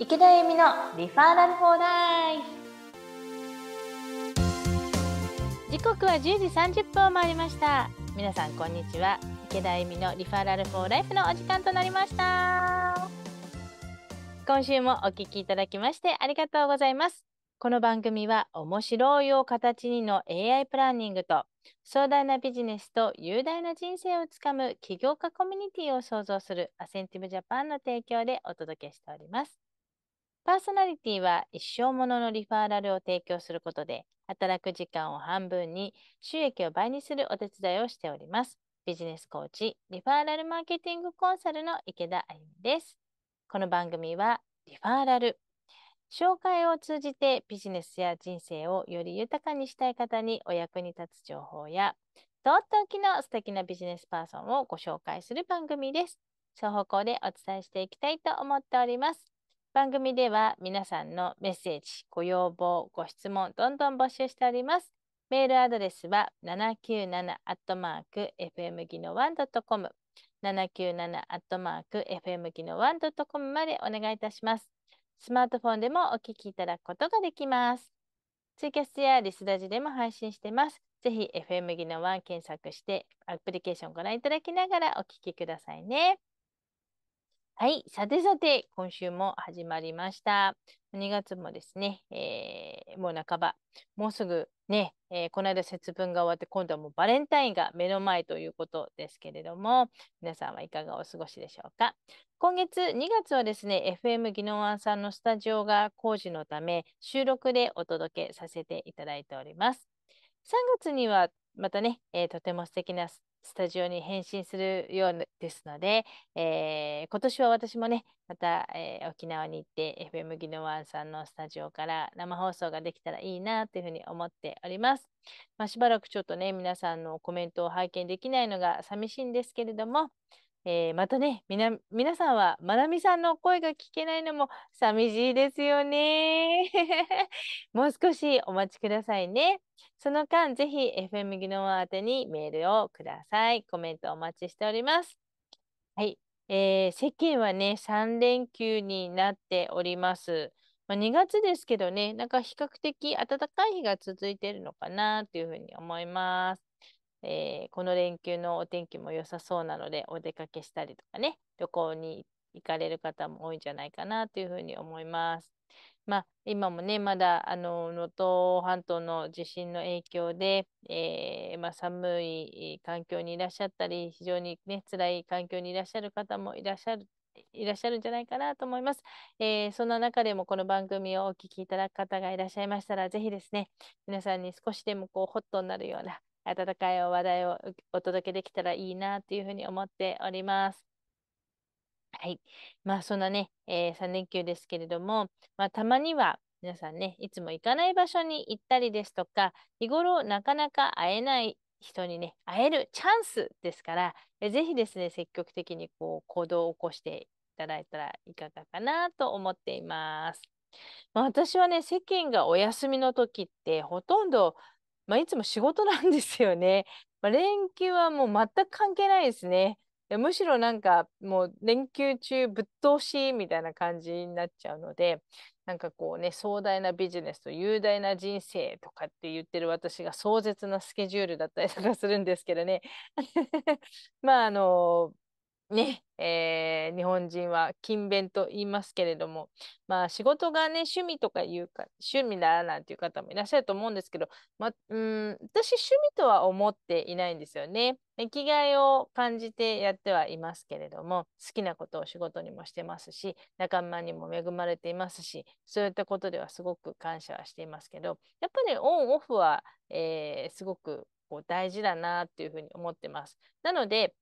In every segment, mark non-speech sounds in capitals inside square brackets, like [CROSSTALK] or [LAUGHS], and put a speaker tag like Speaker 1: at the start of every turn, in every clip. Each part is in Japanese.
Speaker 1: 池田恵美のリファーラルフォーライフ時刻は10時30分を回りました皆さんこんにちは池田恵美のリファーラルフォーライフのお時間となりました今週もお聞きいただきましてありがとうございますこの番組は面白いを形にの AI プランニングと壮大なビジネスと雄大な人生をつかむ起業家コミュニティを創造するアセンティブジャパンの提供でお届けしております。パーソナリティは一生もののリファーラルを提供することで、働く時間を半分に収益を倍にするお手伝いをしております。ビジネスコーチ、リファーラルマーケティングコンサルの池田あゆみです。この番組は、リファーラル。紹介を通じてビジネスや人生をより豊かにしたい方にお役に立つ情報や、とっておきの素敵なビジネスパーソンをご紹介する番組です。双方向でお伝えしていきたいと思っております。番組では皆さんのメッセージ、ご要望、ご質問、どんどん募集しております。メールアドレスは 797-fm 技の 1.com 797-fm 技ド 1.com までお願いいたします。スマートフォンでもお聞きいただくことができます。ツイキャスやリスラジでも配信してます。ぜひ FM 技の1検索してアプリケーションご覧いただきながらお聞きくださいね。はい、さてさて、今週も始まりました。2月もですね、えー、もう半ば、もうすぐね、えー、この間節分が終わって、今度はもうバレンタインが目の前ということですけれども、皆さんはいかがお過ごしでしょうか。今月2月はですね、FM 技能案さんのスタジオが工事のため、収録でお届けさせていただいております。3月にはまたね、えー、とても素敵なスタジオに返信するようですので、えー、今年は私もね、また、えー、沖縄に行って FM ギノワンさんのスタジオから生放送ができたらいいなというふうに思っております。まあ、しばらくちょっとね、皆さんのコメントを拝見できないのが寂しいんですけれども、えー、またねみな皆さんはまなみさんの声が聞けないのも寂しいですよね [LAUGHS] もう少しお待ちくださいねその間ぜひ FM 技能宛てにメールをくださいコメントお待ちしておりますはいえー、世間はね3連休になっておりますまあ、2月ですけどね、なんか比較的暖かい日が続いてるのかなというふうに思います。えー、この連休のお天気も良さそうなので、お出かけしたりとかね、旅行に行かれる方も多いんじゃないかなというふうに思います。まあ、今もね、まだあの能登半島の地震の影響で、えー、まあ、寒い環境にいらっしゃったり、非常に、ね、辛い環境にいらっしゃる方もいらっしゃるいらっしゃるんじゃないかなと思います。えー、そんな中でもこの番組をお聴きいただく方がいらっしゃいましたら、ぜひですね、皆さんに少しでもこうホットになるような、温かいお話題をお届けできたらいいなというふうに思っております。はい。まあ、そんなね、えー、3連休ですけれども、まあ、たまには皆さんね、いつも行かない場所に行ったりですとか、日頃なかなか会えない人にね、会えるチャンスですから、えぜひですね、積極的にこう行動を起こしていただいたらいかがかなと思っています。まあ、私はね、世間がお休みの時って、ほとんどまあ、いつも仕事なんですよね。まあ、連休はもう全く関係ないですね。むしろなんかもう連休中ぶっ通しみたいな感じになっちゃうのでなんかこうね壮大なビジネスと雄大な人生とかって言ってる私が壮絶なスケジュールだったりとかするんですけどね [LAUGHS] まああのね、えー、日本人は勤勉と言いますけれども、まあ仕事がね、趣味とかいうか、趣味だなんていう方もいらっしゃると思うんですけど、まあ、うん私趣味とは思っていないんですよね。生きがいを感じてやってはいますけれども、好きなことを仕事にもしてますし、仲間にも恵まれていますし、そういったことではすごく感謝はしていますけど、やっぱりオンオフは、えー、すごくこう大事だなっていうふうに思ってます。なので、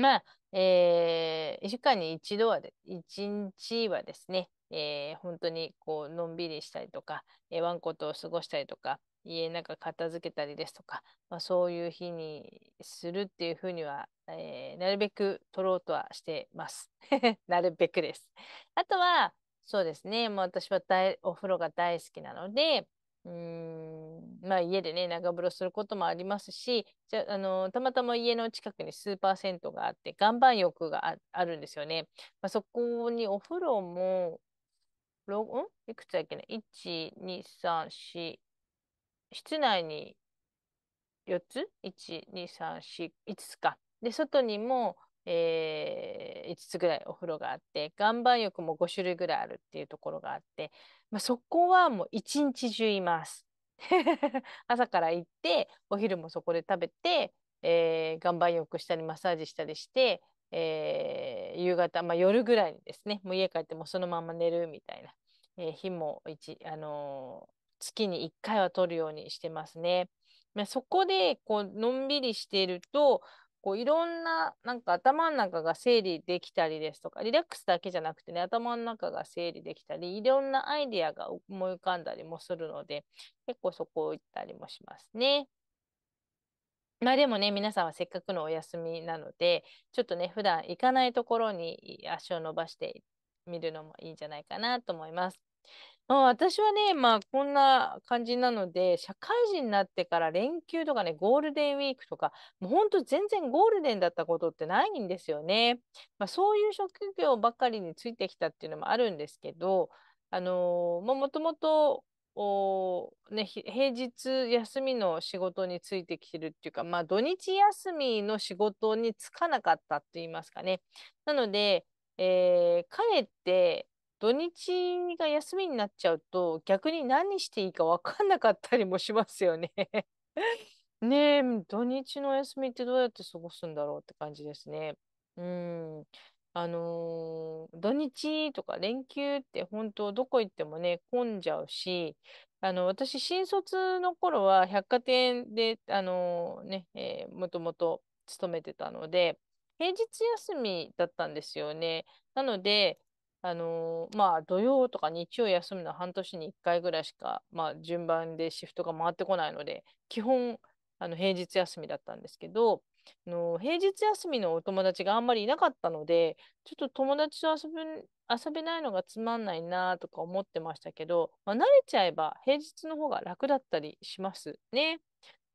Speaker 1: まあ、えー、1週間に一度は、一日はですね、えー、本当にこう、のんびりしたりとか、えー、ワンコと過ごしたりとか、家の中片付けたりですとか、まあ、そういう日にするっていうふうには、えー、なるべく取ろうとはしてます。[LAUGHS] なるべくです。あとは、そうですね、もう私はお風呂が大好きなので、うんまあ、家でね長風呂することもありますしじゃあのたまたま家の近くにスーパー銭湯があって岩盤浴があるんですよね、まあ、そこにお風呂もんいくつだっけね1234室内に4つ ?1234 5つかで外にもえー、5つぐらいお風呂があって、岩盤浴も5種類ぐらいあるっていうところがあって、まあ、そこはもう一日中います。[LAUGHS] 朝から行って、お昼もそこで食べて、えー、岩盤浴したりマッサージしたりして、えー、夕方、まあ、夜ぐらいにですね、もう家帰ってもそのまま寝るみたいな、えー、日もあのー、月に1回は取るようにしてますね。まあ、そこでこうのんびりしていると、こういろんななんか頭の中が整理できたりですとかリラックスだけじゃなくてね頭の中が整理できたりいろんなアイディアが思い浮かんだりもするので結構そこを行ったりもしますね。まあでもね、皆さんはせっかくのお休みなので、ちょっとね、普段行かないところに足を伸ばしてみるのもいいんじゃないかなと思います。私はね、まあ、こんな感じなので、社会人になってから連休とかね、ゴールデンウィークとか、もう本当全然ゴールデンだったことってないんですよね。まあ、そういう職業ばかりについてきたっていうのもあるんですけど、あのー、まもともと、おね、平日休みの仕事についてきてるっていうか、まあ、土日休みの仕事に就かなかったって言いますかね。なので、えー、かえって土日が休みになっちゃうと逆に何していいか分かんなかったりもしますよね [LAUGHS] ねえ土日の休みってどうやって過ごすんだろうって感じですね。うんあのー、土日とか連休って本当どこ行ってもね混んじゃうしあの私新卒の頃は百貨店であのー、ね、えー、もともと勤めてたので平日休みだったんですよね。なのであのー、まあ土曜とか日曜休むのは半年に1回ぐらいしか、まあ、順番でシフトが回ってこないので基本あの平日休みだったんですけど、あのー、平日休みのお友達があんまりいなかったのでちょっと友達と遊ぶ遊べないのがつまんないなとか思ってましたけど、まあ、慣れちゃえば平日の方が楽だったりしますね。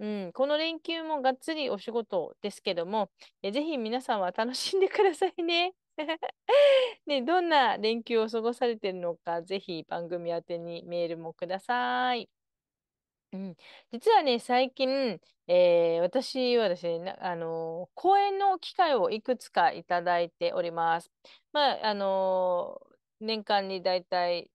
Speaker 1: うん、この連休もがっつりお仕事ですけども、ぜひ皆さんは楽しんでくださいね。[LAUGHS] ね、どんな連休を過ごされてるのか、ぜひ番組宛てにメールもください。実はね、最近、えー、私はですね、あの講演の機会をいくつかいただいております。まあ、あの年間にだいたい、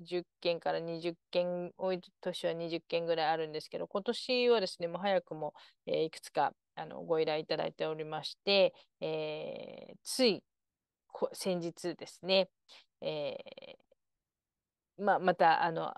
Speaker 1: 10件から20件、多い年は20件ぐらいあるんですけど、今年はですね、もう早くも、えいくつかあのご依頼いただいておりまして、えー、つい先日ですね、えー、まあ、またあの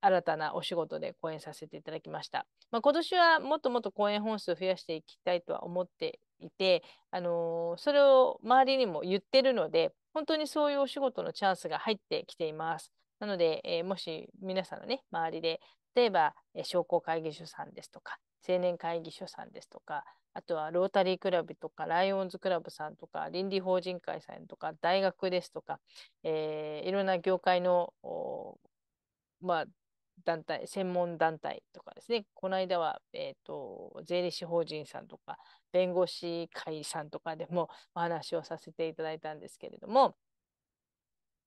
Speaker 1: 新たなお仕事で講演させていただきました。まあ、今年はもっともっと講演本数を増やしていきたいとは思っていて、あのー、それを周りにも言ってるので、本当にそういうお仕事のチャンスが入ってきています。なので、えー、もし皆さんのね、周りで、例えば、え商工会議所さんですとか、青年会議所さんですとか、あとはロータリークラブとか、ライオンズクラブさんとか、倫理法人会さんとか、大学ですとか、えー、いろんな業界の、まあ、団体、専門団体とかですね、この間は、えーと、と税理士法人さんとか、弁護士会さんとかでもお話をさせていただいたんですけれども、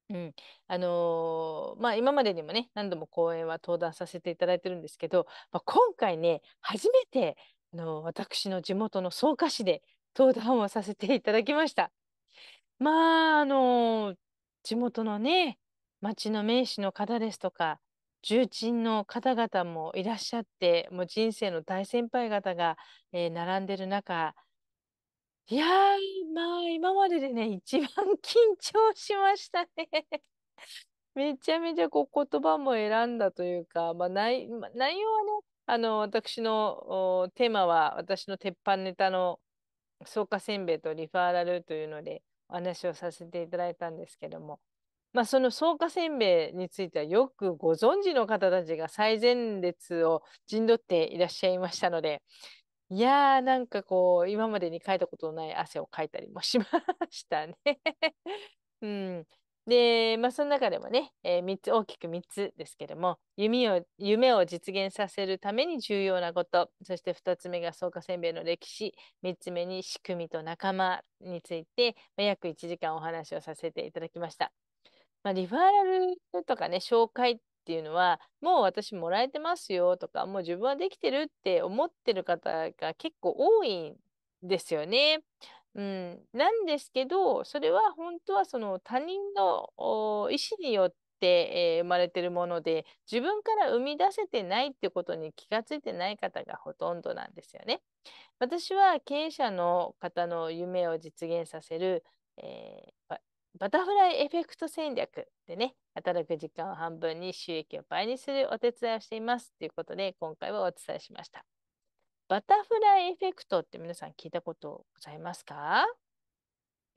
Speaker 1: うん、あのーまあ今までにもね何度も講演は登壇させていただいてるんですけど、まあ、今回ね初めて、あのー私の地元の草加市で登壇をさせていただきました。まああのー地元のね町の名士の方ですとか重鎮の方々もいらっしゃってもう人生の大先輩方が、えー並んでる中いやー、まあ、今まででね、一番緊張しましたね。[LAUGHS] めちゃめちゃこう言葉も選んだというか、まあ、内内容はね、あの、私のテーマは、私の鉄板ネタの草加せんべいとリファーラルというので、お話をさせていただいたんですけども、まあ、その草加せんべいについては、よくご存知の方たちが最前列を陣取っていらっしゃいましたので、いやー、なんかこう、今までに書いたことのない汗をかいたりも [LAUGHS] しましたね。[LAUGHS] うん。で、まあ、その中でもね、えー、3つ、大きく3つですけども、夢を、夢を実現させるために重要なこと、そして2つ目が草加せんべいの歴史、3つ目に仕組みと仲間について、まあ、約1時間お話をさせていただきました。まあ、リファラルとかね、紹介っっていうのはもう私もらえてますよとかもう自分はできてるって思ってる方が結構多いんですよね。うん、なんですけどそれは本当はその他人の意思によってえー、生まれてるもので自分から生み出せてないってことに気がついてない方がほとんどなんですよね。私は経営者の方の夢を実現させる、えー、バタフライエフェクト戦略でね、働く時間を半分に収益を倍にするお手伝いをしていますということで、今回はお伝えしました。バタフライエフェクトって皆さん聞いたことございますか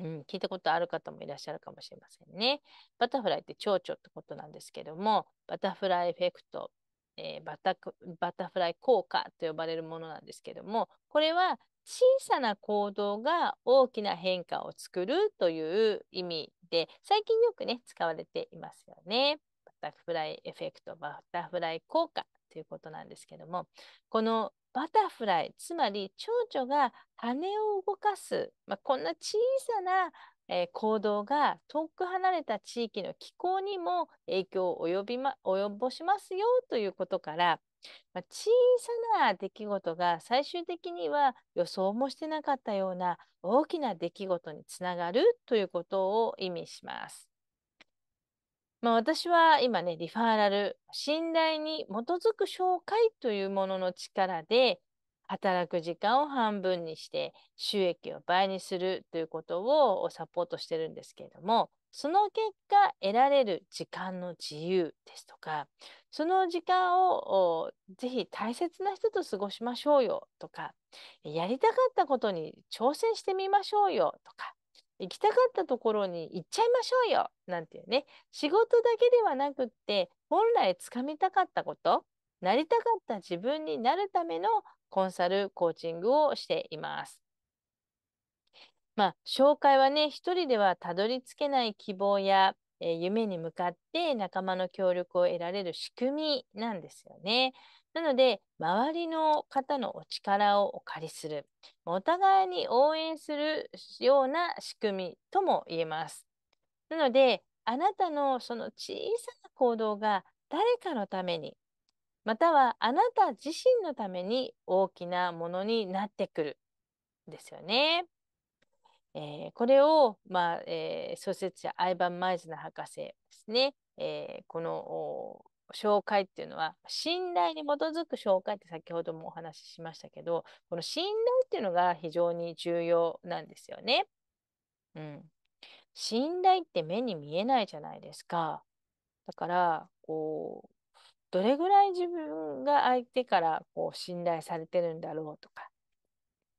Speaker 1: うん、聞いたことある方もいらっしゃるかもしれませんね。バタフライって蝶々ってことなんですけども、バタフライエフェクト、えー、バタバタフライ効果と呼ばれるものなんですけども、これは小さな行動が大きな変化を作るという意味で、最近よくね、使われていますよね。バタフライエフェクト、バタフライ効果ということなんですけども、このバタフライ、つまり蝶々が羽を動かす、まあ、こんな小さな、えー、行動が遠く離れた地域の気候にも影響を及び、ま、及ぼしますよということから、まあ、小さな出来事が最終的には予想もしてなかったような大きな出来事につながるということを意味します。まあ、私は今ね、リファーラル、信頼に基づく紹介というものの力で、働く時間を半分にして収益を倍にするということをサポートしてるんですけれども、その結果得られる時間の自由ですとか、その時間をぜひ大切な人と過ごしましょうよとか、やりたかったことに挑戦してみましょうよとか、行きたかったところに行っちゃいましょうよなんていうね、仕事だけではなくって、本来つかみたかったこと、なりたかった自分になるためのコンサル、コーチングをしています。まあ、紹介はね、一人ではたどり着けない希望や、えー、夢に向かって仲間の協力を得られる仕組みなんですよね。なので、周りの方のお力をお借りする、お互いに応援するような仕組みとも言えます。なので、あなたのその小さな行動が誰かのために、またはあなた自身のために大きなものになってくるんですよね。えー、これを、まあえー、創設者アイバン・マイズナ博士ですね、えー、この紹介っていうのは信頼に基づく紹介って先ほどもお話ししましたけどこの信頼っていうのが非常に重要なんですよね。うん、信頼って目に見えないじゃないですか。だからこうどれぐらい自分が相手からこう信頼されてるんだろうとか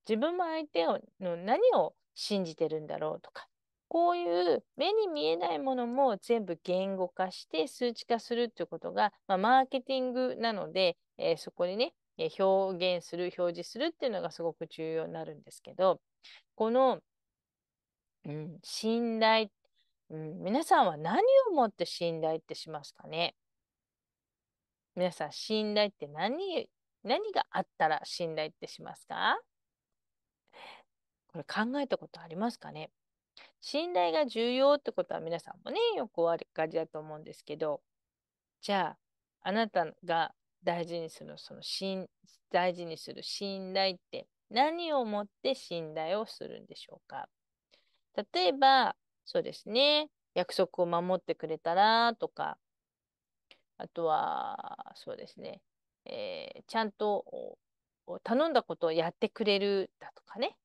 Speaker 1: 自分も相手をの何を信じてるんだろうとかこういう目に見えないものも全部言語化して数値化するっていうことが、まあ、マーケティングなので、えー、そこにね、え表現する表示するっていうのがすごく重要になるんですけどこの、うん、信頼、うん、皆さんは何をもって信頼ってしますかね皆さん信頼って何何があったら信頼ってしますかこれ考えたことありますかね信頼が重要ってことは皆さんもね、よくありがちだと思うんですけど、じゃあ、あなたが大事にする、その信、大事にする信頼って何をもって信頼をするんでしょうか例えば、そうですね、約束を守ってくれたらとか、あとは、そうですね、えー、ちゃんと頼んだことをやってくれるだとかね、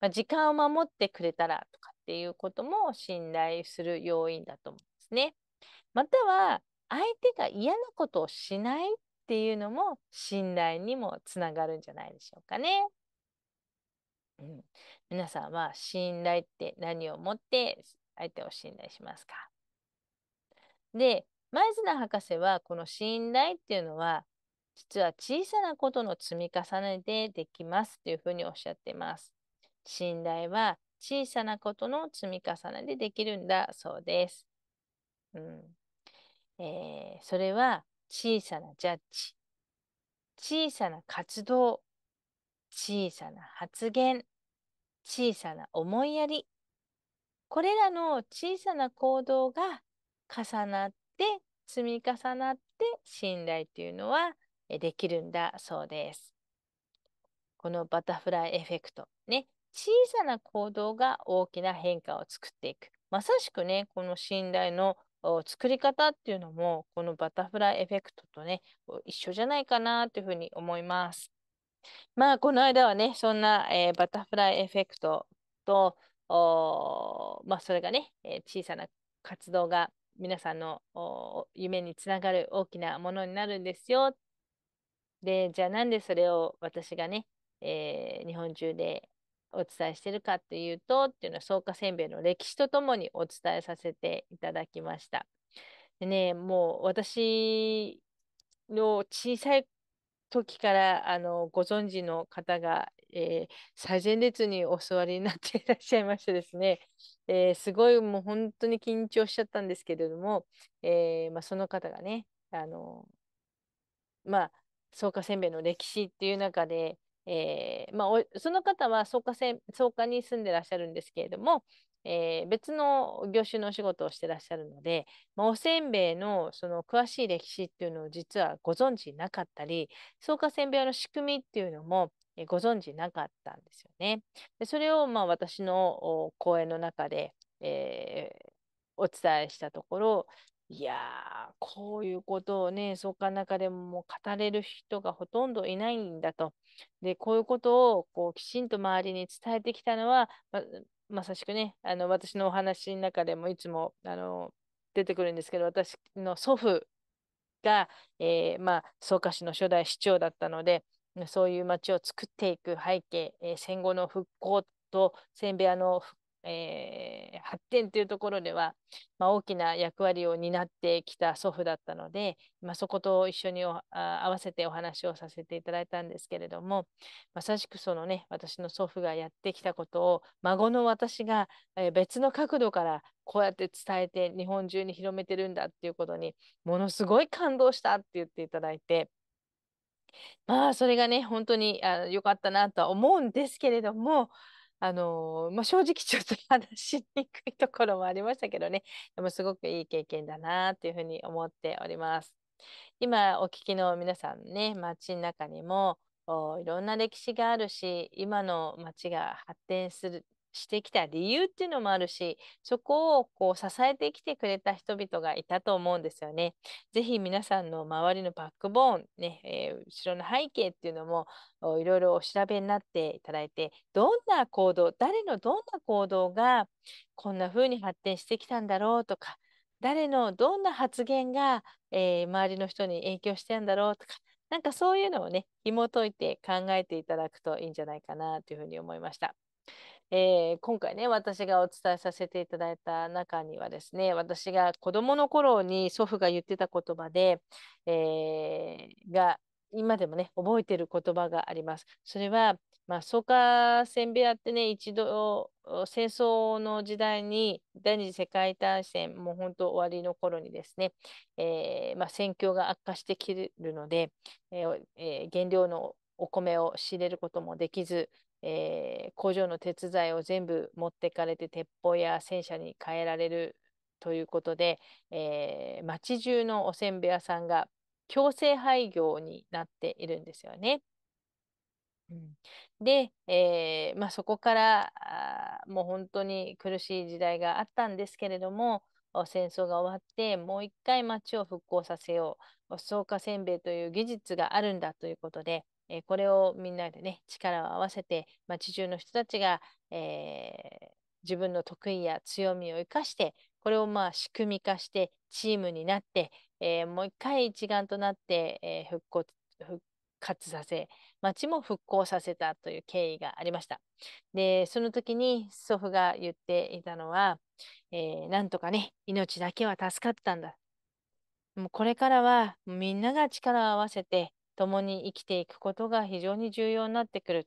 Speaker 1: まあ、時間を守ってくれたらとかっていうことも信頼する要因だと思うんですね。または相手が嫌なことをしないっていうのも信頼にもつながるんじゃないでしょうかね。うん、皆さんは信頼って何をもって相手を信頼しますかで前綱博士はこの信頼っていうのは実は小さなことの積み重ねでできますというふうにおっしゃっています。信頼は小さなことの積み重ねでできるんだそうです。うんえー、それは小さなジャッジ、小さな活動、小さな発言、小さな思いやり。これらの小さな行動が重なって積み重なって信頼というのはできるんだそうです。このバタフライエフェクトね、小さな行動が大きな変化を作っていく。まさしくね、この信頼の作り方っていうのも、このバタフライエフェクトとね、一緒じゃないかなというふうに思います。まあ、この間はね、そんな、えー、バタフライエフェクトと、まあ、それがね、えー、小さな活動が皆さんの夢につながる大きなものになるんですよ。で、じゃあなんでそれを私がね、えー、日本中でお伝えしてるかっていうとっていうのは草加せんべいの歴史とともにお伝えさせていただきました。でねもう私の小さい時からあのご存知の方が、えー、最前列にお座りになっていらっしゃいましてですね、えー、すごいもう本当に緊張しちゃったんですけれども、えー、まあ、その方がねあのまあ草加せんべいの歴史っていう中でえー、まあ、その方は草加せ草加に住んでらっしゃるんですけれども、えー、別の業種のお仕事をしてらっしゃるので、まあ、おせんべいのその詳しい歴史っていうのを実はご存知なかったり草加せんべいの仕組みっていうのもご存知なかったんですよね。でそれをまあ私の講演の中で、えー、お伝えしたところ、いやー、こういうことをね、創刊の中でももう語れる人がほとんどいないんだと。で、こういうことをこうきちんと周りに伝えてきたのは、ま、まさしくね、あの私のお話の中でもいつもあの出てくるんですけど、私の祖父が、えー、まあ、草加市の初代市長だったので、そういう町を作っていく背景、えー、戦後の復興とせんべいあの復えー、発展というところでは、まあ、大きな役割を担ってきた祖父だったので、まあ、そこと一緒に合わせてお話をさせていただいたんですけれどもまさしくそのね私の祖父がやってきたことを孫の私が、えー、別の角度からこうやって伝えて日本中に広めてるんだっていうことにものすごい感動したって言っていただいて。まあそれがね本当に良かったなとは思うんですけれどもあのー、まあ、正直ちょっと [LAUGHS] 話しにくいところもありましたけどね、でもすごくいい経験だなというふうに思っております。今お聞きの皆さんね、街の中にもいろんな歴史があるし、今の街が発展するしてきた理由っていうのもあるし、そこをこう支えてきてくれた人々がいたと思うんですよね。ぜひ皆さんの周りのバックボーン、ねえー、後ろの背景っていうのもいろいろお調べになっていただいて、どんな行動、誰のどんな行動がこんな風に発展してきたんだろうとか、誰のどんな発言が、えー、周りの人に影響してるんだろうとか、なんかそういうのをね、紐解いて考えていただくといいんじゃないかなというふうに思いました。えー、今回ね私がお伝えさせていただいた中にはですね私が子どもの頃に祖父が言ってた言葉で、えー、が今でもね覚えてる言葉があります。それは、まあ、ソカセンベラってね一度戦争の時代に第二次世界大戦もう本当終わりの頃にですね、えー、まあ、戦況が悪化してきるので、えー、えー、原料のお米を仕入れることもできず、えー、工場の鉄材を全部持ってかれて鉄砲や戦車に変えられるということで、えー、町中のおせんべい屋さんが強制廃業になっているんですよね。うん、で、えーまあ、そこからあもう本当に苦しい時代があったんですけれども戦争が終わってもう一回町を復興させよう草加せんべいという技術があるんだということで、えー、これをみんなでね、力を合わせて、町中の人たちが、えー、自分の得意や強みを生かして、これをまあ仕組み化して、チームになって、えー、もう一回一丸となって、えー、復興、復活させ、町も復興させたという経緯がありました。で、その時に祖父が言っていたのは、えー、なんとかね、命だけは助かったんだ。もうこれからはみんなが力を合わせて、共に生きていくことが非常に重要になってくる。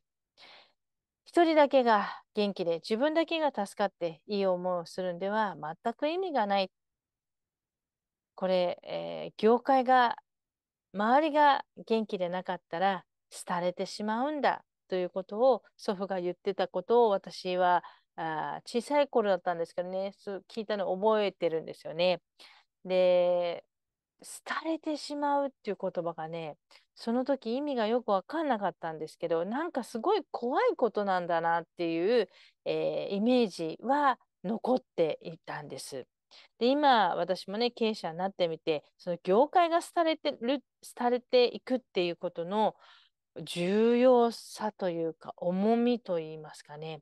Speaker 1: 一人だけが元気で自分だけが助かっていい思いをするんでは全く意味がない。これ、えー、業界が周りが元気でなかったら廃れてしまうんだということを祖父が言ってたことを私はあ小さい頃だったんですけどね聞いたの覚えてるんですよね。で廃れてしまうっていう言葉がねその時意味がよく分かんなかったんですけどなんかすごい怖いことなんだなっていう、えー、イメージは残っていたんです。で今私もね経営者になってみてその業界が廃れてる廃れていくっていうことの重要さというか重みといいますかね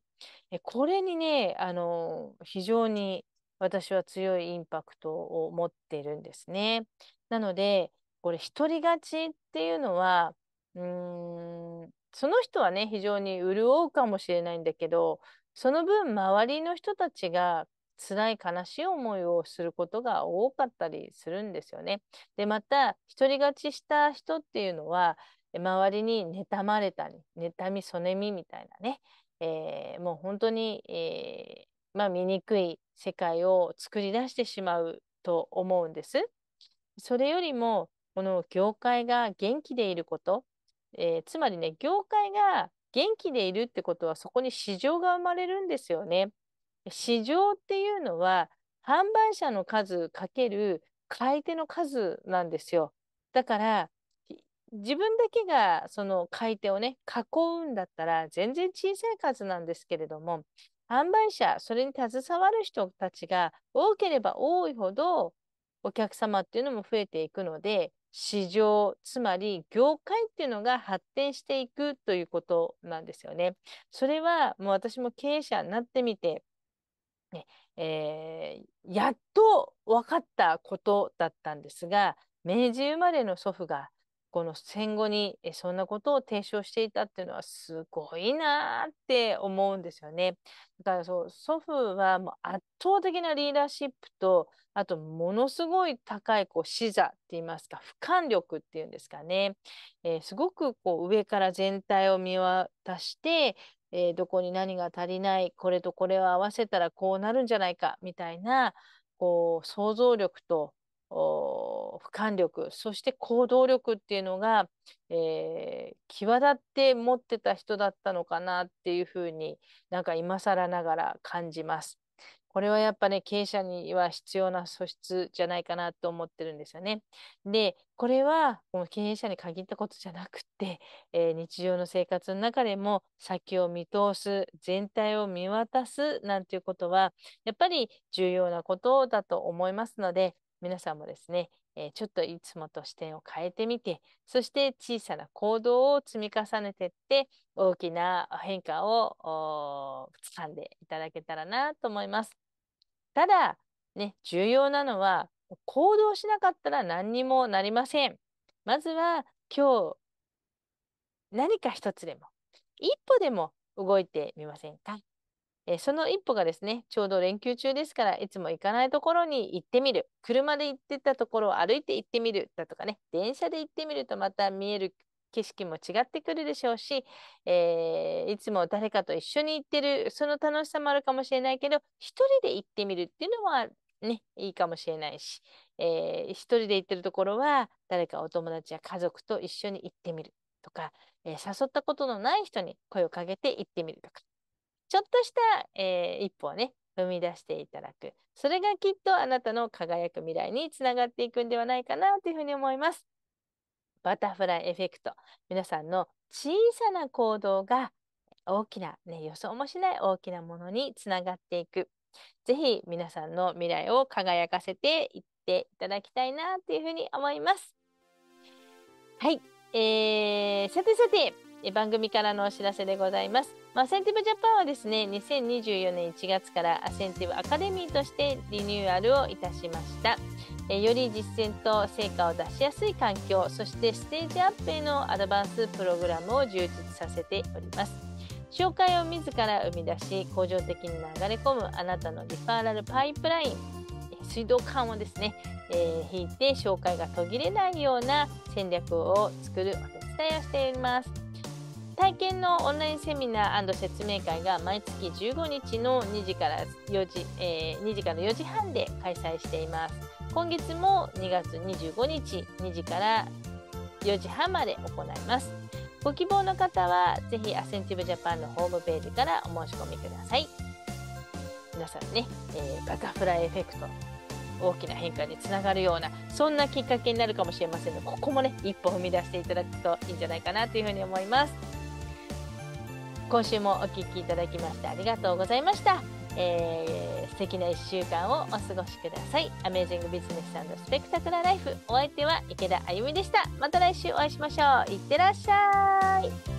Speaker 1: これにねあの非常に私は強いインパクトを持ってるんですね。なのでこれ独り勝ちっていうのはうんその人はね非常に潤うかもしれないんだけどその分周りの人たちが辛い悲しい思いをすることが多かったりするんですよね。でまた独り勝ちした人っていうのは周りに妬まれたり妬みそねみみたいなね、えー、もう本当に、えー、まあ、醜い世界を作り出してしまうと思うんです。それよりもこの業界が元気でいること、えー、つまりね、業界が元気でいるってことは、そこに市場が生まれるんですよね。市場っていうのは、販売者の数かける買い手の数なんですよ。だから、自分だけがその買い手をね、囲うんだったら、全然小さい数なんですけれども、販売者、それに携わる人たちが多ければ多いほど、お客様っていうのも増えていくので、市場つまり業界っていうのが発展していくということなんですよね。それはもう私も経営者になってみて、ねえー、やっと分かったことだったんですが明治生まれの祖父がこの戦後にそんなことを提唱していたっていうのはすごいなって思うんですよね。だからそう祖父はもう圧倒的なリーダーシップとあとものすごい高いこう視座って言いますか俯瞰力っていうんですかね、えー、すごくこう上から全体を見渡してえー、どこに何が足りないこれとこれを合わせたらこうなるんじゃないかみたいなこう想像力と俯瞰力そして行動力っていうのが、えー、際立って持ってた人だったのかなっていうふうになんか今更ながら感じます。これはやっぱね、経営者には必要な素質じゃないかなと思ってるんですよね。で、これはこの経営者に限ったことじゃなくて、えー、日常の生活の中でも先を見通す、全体を見渡すなんていうことは、やっぱり重要なことだと思いますので、皆さんもですね、えー、ちょっといつもと視点を変えてみて、そして小さな行動を積み重ねていって、大きな変化を掴んでいただけたらなと思います。ただ、ね、重要なのは、行動しなかったら何にもなりません。まずは今日、何か一つでも、一歩でも動いてみませんかえその一歩がですね、ちょうど連休中ですから、いつも行かないところに行ってみる。車で行ってたところを歩いて行ってみるだとかね、電車で行ってみるとまた見える景色も違ってくるでしょうし、えー、いつも誰かと一緒に行ってる、その楽しさもあるかもしれないけど、一人で行ってみるっていうのはね、いいかもしれないし、えー、一人で行ってるところは、誰かお友達や家族と一緒に行ってみるとか、えー、誘ったことのない人に声をかけて行ってみるとか、ちょっとした、えー、一歩をね、生み出していただく。それがきっとあなたの輝く未来につながっていくんではないかなというふうに思います。バタフライエフェクト。皆さんの小さな行動が大きな、ね、予想もしない大きなものにつながっていく。ぜひ皆さんの未来を輝かせていっていただきたいなというふうに思います。はい。えー、さてさて、え番組からのお知らせでございます。アセンティブジャパンはですね、2024年1月からアセンティブアカデミーとしてリニューアルをいたしました。えより実践と成果を出しやすい環境、そしてステージアップへのアドバンスプログラムを充実させております。紹介を自ら生み出し、向上的に流れ込むあなたのリファーラルパイプライン、水道管をですね、えー、引いて紹介が途切れないような戦略を作るお手伝いをしています。体験のオンラインセミナー説明会が毎月15日の2時から4時、えー、2時から4時半で開催しています今月も2月25日2時から4時半まで行いますご希望の方はぜひアセンティブジャパンのホームページからお申し込みください皆さんね、えー、バカフライエフェクト大きな変化につながるようなそんなきっかけになるかもしれませんのでここもね一歩踏み出していただくといいんじゃないかなというふうに思います。今週もお聞きいただきましてありがとうございました。えー、素敵な1週間をお過ごしください。アメージングビジネススペクタクラライフ。お相手は池田あゆみでした。また来週お会いしましょう。いってらっしゃい。